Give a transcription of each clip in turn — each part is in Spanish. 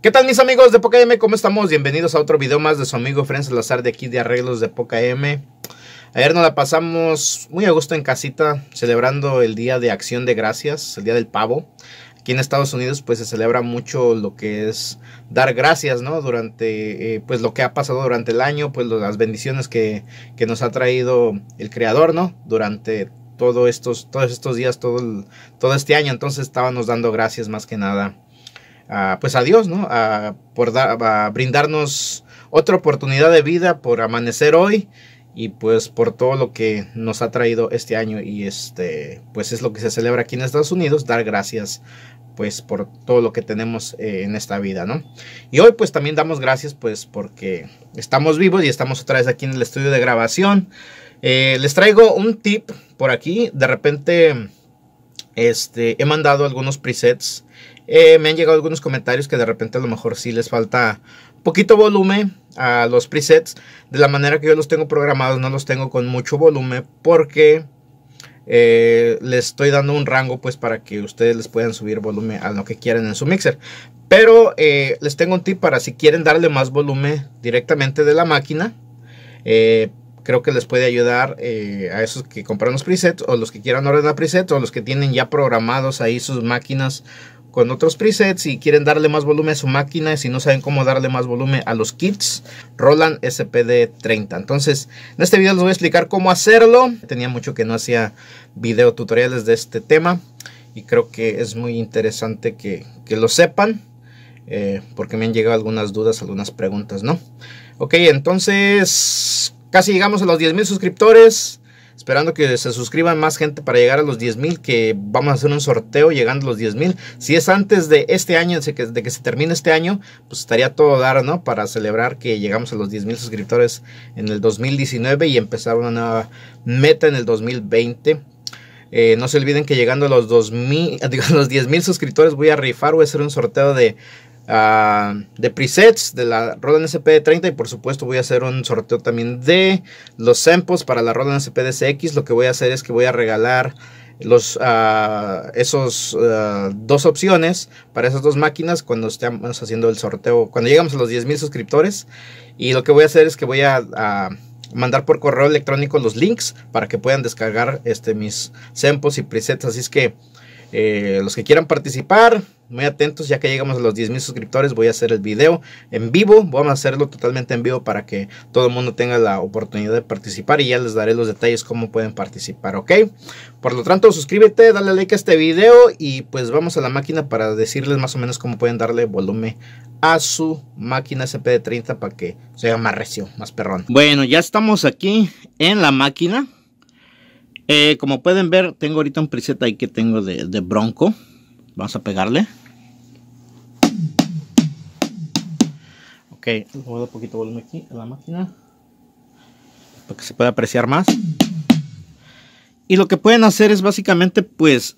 ¿Qué tal mis amigos de Poca M? ¿Cómo estamos? Bienvenidos a otro video más de su amigo Friends Salazar de aquí de Arreglos de Poca M. Ayer nos la pasamos muy a gusto en casita, celebrando el Día de Acción de Gracias, el Día del Pavo. Aquí en Estados Unidos pues se celebra mucho lo que es dar gracias, ¿no? Durante eh, pues lo que ha pasado durante el año, pues las bendiciones que, que nos ha traído el Creador, ¿no? Durante estos, todos estos días, todo, todo este año. Entonces estábamos dando gracias más que nada pues a Dios, ¿no? por brindarnos otra oportunidad de vida, por amanecer hoy y pues por todo lo que nos ha traído este año y este, pues es lo que se celebra aquí en Estados Unidos, dar gracias pues por todo lo que tenemos eh, en esta vida, ¿no? Y hoy pues también damos gracias pues porque estamos vivos y estamos otra vez aquí en el estudio de grabación. Eh, les traigo un tip por aquí, de repente este, he mandado algunos presets eh, me han llegado algunos comentarios que de repente a lo mejor sí les falta poquito volumen a los presets. De la manera que yo los tengo programados, no los tengo con mucho volumen porque eh, les estoy dando un rango pues para que ustedes les puedan subir volumen a lo que quieran en su mixer. Pero eh, les tengo un tip para si quieren darle más volumen directamente de la máquina. creo que les puede ayudar a esos que compran los presets o los que quieran ordenar presets o los que tienen ya programados ahí sus máquinas con otros presets. y quieren darle más volumen a su máquina, si no saben cómo darle más volumen a los kits, Roland SPD30. Entonces, en este video les voy a explicar cómo hacerlo. Tenía mucho que no hacía video tutoriales de este tema y creo que es muy interesante que, lo sepan. Eh, porque me han llegado algunas dudas, algunas preguntas, ¿no? Ok, entonces casi llegamos a los 10.000 suscriptores. Esperando que se suscriban más gente para llegar a los 10,000. que vamos a hacer un sorteo llegando a los 10,000. Si es antes de este año, de que, se termine este año, pues estaría todo dar, ¿no? Para celebrar que llegamos a los 10,000 suscriptores en el 2019 y empezar una nueva meta en el 2020. Eh, no se olviden que llegando a los, 2000, los 10 mil suscriptores voy a rifar, voy a hacer un sorteo de Ah, de presets de la Roland SP30 y por supuesto voy a hacer un sorteo también de los samples para la Roland SP Lo que voy a hacer es que voy a regalar los ah, esos ah, dos opciones para esas dos máquinas cuando estemos haciendo el sorteo cuando llegamos a los 10.000 suscriptores y lo que voy a hacer es que voy a, mandar por correo electrónico los links para que puedan descargar este mis samples y presets así es que eh, los que quieran participar, muy atentos, ya que llegamos a los 10.000 suscriptores, voy a hacer el video en vivo, vamos a hacerlo totalmente en vivo para que todo el mundo tenga la oportunidad de participar y ya les daré los detalles cómo pueden participar, ¿ok? Por lo tanto, suscríbete, dale like a este video y pues vamos a la máquina para decirles más o menos cómo pueden darle volumen a su máquina SP 30 para que sea más recio, más perrón. Bueno, ya estamos aquí en la máquina. Eh, como pueden ver, tengo ahorita un preset ahí que tengo de, Bronco. Vamos a pegarle. Ok, voy a dar poquito volumen aquí a la máquina. Para que se pueda apreciar más. Y lo que pueden hacer es básicamente, pues,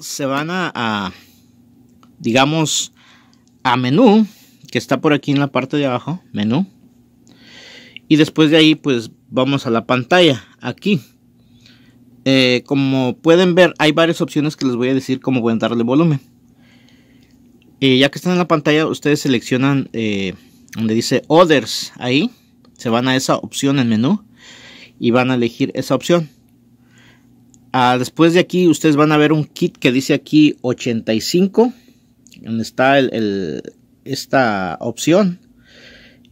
se van a, a digamos, a menú, que está por aquí en la parte de abajo, menú. Y después de ahí, pues, vamos a la pantalla, aquí. Eh, como pueden ver, hay varias opciones que les voy a decir cómo pueden darle volumen. Eh, ya que están en la pantalla, ustedes seleccionan eh, donde dice Others. Ahí se van a esa opción en menú y van a elegir esa opción. Ah, después de aquí, ustedes van a ver un kit que dice aquí 85, donde está esta opción.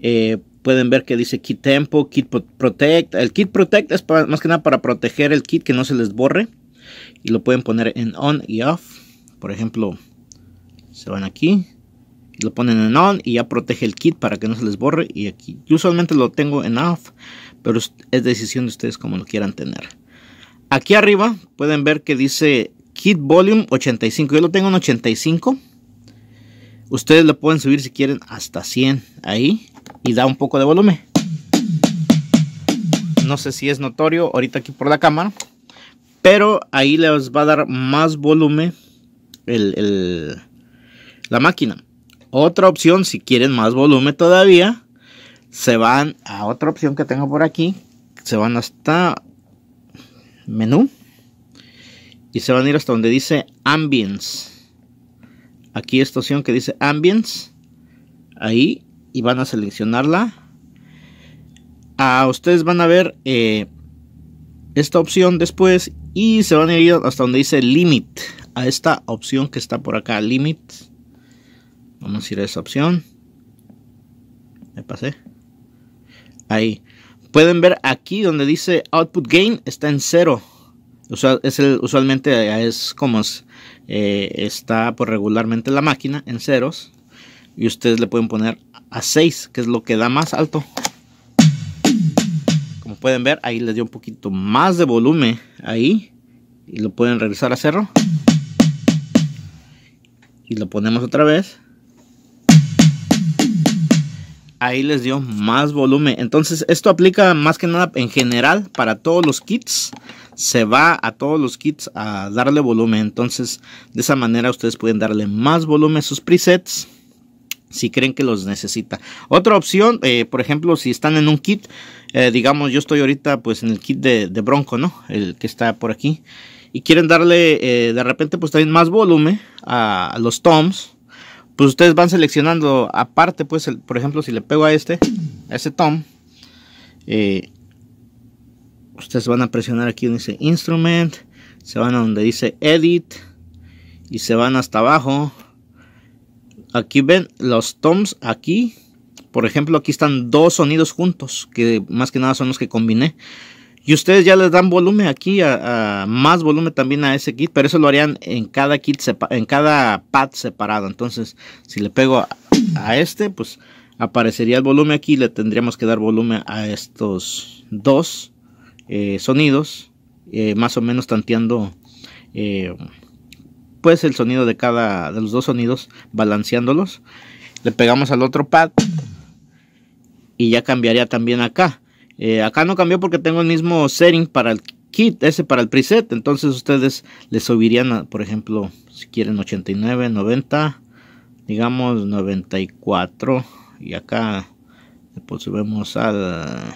Eh, pueden ver que dice Kit Tempo, Kit Protect. El Kit Protect es más que nada para proteger el kit que no se les borre. Y lo pueden poner en on y off. Por ejemplo, se van aquí. Y lo ponen en on y ya protege el kit para que no se les borre. Y aquí, yo usualmente lo tengo en off, pero es decisión de ustedes como lo quieran tener. Aquí arriba pueden ver que dice Kit Volume 85. Yo lo tengo en 85. Ustedes lo pueden subir si quieren hasta 100 ahí y da un poco de volumen. No sé si es notorio ahorita aquí por la cámara, pero ahí les va a dar más volumen el, la máquina. Otra opción, si quieren más volumen todavía, se van a otra opción que tengo por aquí. Se van hasta menú y se van a ir hasta donde dice ambience. Aquí esta opción que dice ambience. Ahí y van a seleccionarla. a ustedes van a ver eh, esta opción después y se van a ir hasta donde dice Limit. A esta opción que está por acá, Limit. Vamos a ir a esa opción. Me pasé. Ahí. Pueden ver aquí donde dice Output Gain está en cero. es usualmente eh, es como eh, está por regularmente la máquina en ceros y ustedes le pueden poner a 6 que es lo que da más alto como pueden ver ahí les dio un poquito más de volumen ahí y lo pueden regresar a cerro y lo ponemos otra vez ahí les dio más volumen entonces esto aplica más que nada en general para todos los kits se va a todos los kits a darle volumen entonces de esa manera ustedes pueden darle más volumen a sus presets si creen que los necesita. Otra opción, eh, por ejemplo, si están en un kit, eh, digamos, yo estoy ahorita pues en el kit de, Bronco, ¿no? El que está por aquí. Y quieren darle eh, de repente pues también más volumen a, los toms. Pues ustedes van seleccionando aparte, pues, por ejemplo, si le pego a este, a ese tom, ustedes van a presionar aquí donde dice Instrument, se van a donde dice Edit y se van hasta abajo Aquí ven los toms aquí. Por ejemplo, aquí están dos sonidos juntos, que más que nada son los que combiné. Y ustedes ya les dan volumen aquí, a, más volumen también a ese kit, pero eso lo harían en cada kit, en cada pad separado. Entonces, si le pego a, este, pues aparecería el volumen aquí le tendríamos que dar volumen a estos dos eh, sonidos, eh, más o menos tanteando... Eh, pues el sonido de cada de los dos sonidos balanceándolos. Le pegamos al otro pad y ya cambiaría también acá. Eh, acá no cambió porque tengo el mismo setting para el kit, ese para el preset. Entonces ustedes le subirían, por ejemplo, si quieren 89, 90, digamos 94. Y acá pues subimos al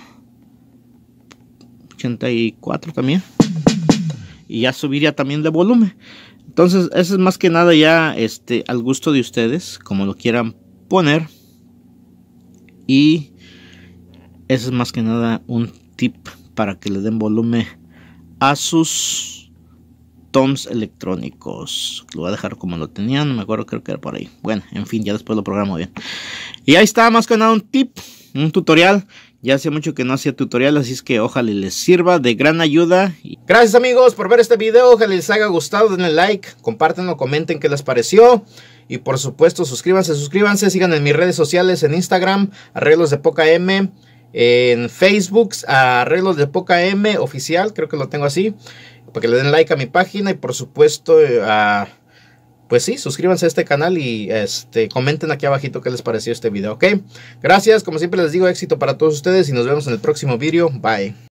84 también. Y ya subiría también de volumen. Entonces, eso es más que nada ya este, al gusto de ustedes, como lo quieran poner. Y eso es más que nada un tip para que le den volumen a sus toms electrónicos. Lo voy a dejar como lo tenían, no me acuerdo, creo que era por ahí. Bueno, en fin, ya después lo programo bien. Y ahí está, más que nada un tip, un tutorial ya hace mucho que no hacía tutorial, así es que ojalá les sirva de gran ayuda. Gracias amigos por ver este video, ojalá les haya gustado, denle like, compártanlo, comenten qué les pareció. Y por supuesto suscríbanse, suscríbanse, sigan en mis redes sociales, en Instagram, Arreglos de Poca M, en Facebook, Arreglos de Poca M oficial, creo que lo tengo así, para que le den like a mi página y por supuesto eh, a pues sí, suscríbanse a este canal y este, comenten aquí abajito qué les pareció este video, ¿ok? Gracias, como siempre les digo, éxito para todos ustedes y nos vemos en el próximo video. Bye.